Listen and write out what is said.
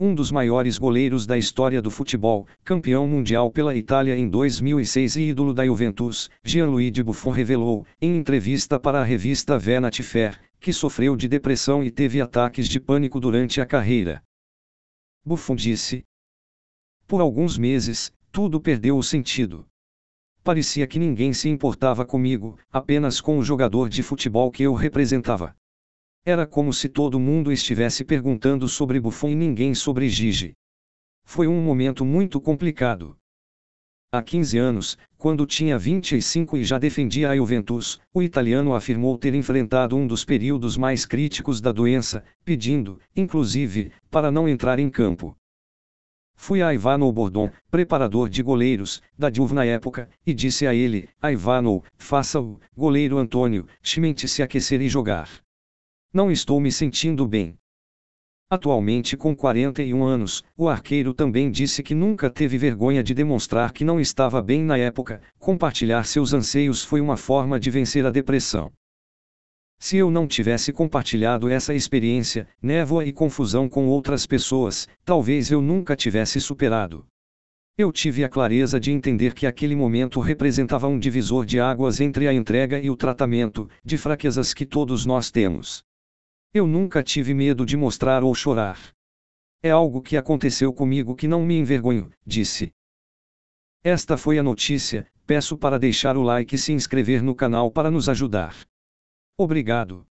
Um dos maiores goleiros da história do futebol, campeão mundial pela Itália em 2006 e ídolo da Juventus, Gianluigi Buffon revelou, em entrevista para a revista Vanity Fair, que sofreu de depressão e teve ataques de pânico durante a carreira. Buffon disse: Por alguns meses, tudo perdeu o sentido. Parecia que ninguém se importava comigo, apenas com o jogador de futebol que eu representava. Era como se todo mundo estivesse perguntando sobre Buffon e ninguém sobre Gigi. Foi um momento muito complicado. Há 15 anos, quando tinha 25 e já defendia a Juventus, o italiano afirmou ter enfrentado um dos períodos mais críticos da doença, pedindo, inclusive, para não entrar em campo. Fui a Ivano Bordon, preparador de goleiros, da Juve na época, e disse a ele, a Ivano, faça-o, goleiro Antônio, chimente se aquecer e jogar. Não estou me sentindo bem. Atualmente com 41 anos, o arqueiro também disse que nunca teve vergonha de demonstrar que não estava bem na época, compartilhar seus anseios foi uma forma de vencer a depressão. Se eu não tivesse compartilhado essa experiência, névoa e confusão com outras pessoas, talvez eu nunca tivesse superado. Eu tive a clareza de entender que aquele momento representava um divisor de águas entre a entrega e o tratamento, de fraquezas que todos nós temos. Eu nunca tive medo de mostrar ou chorar. É algo que aconteceu comigo que não me envergonho, disse. Esta foi a notícia, peço para deixar o like e se inscrever no canal para nos ajudar. Obrigado.